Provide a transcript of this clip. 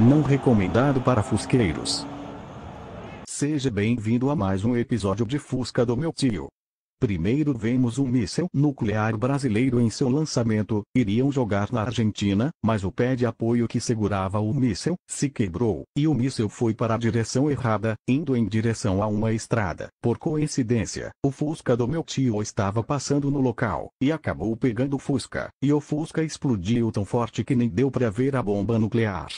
Não recomendado para fusqueiros. Seja bem-vindo a mais um episódio de Fusca do meu tio. Primeiro vemos um míssel nuclear brasileiro em seu lançamento, iriam jogar na Argentina, mas o pé de apoio que segurava o míssel, se quebrou, e o míssel foi para a direção errada, indo em direção a uma estrada. Por coincidência, o Fusca do meu tio estava passando no local, e acabou pegando o Fusca, e o Fusca explodiu tão forte que nem deu para ver a bomba nuclear.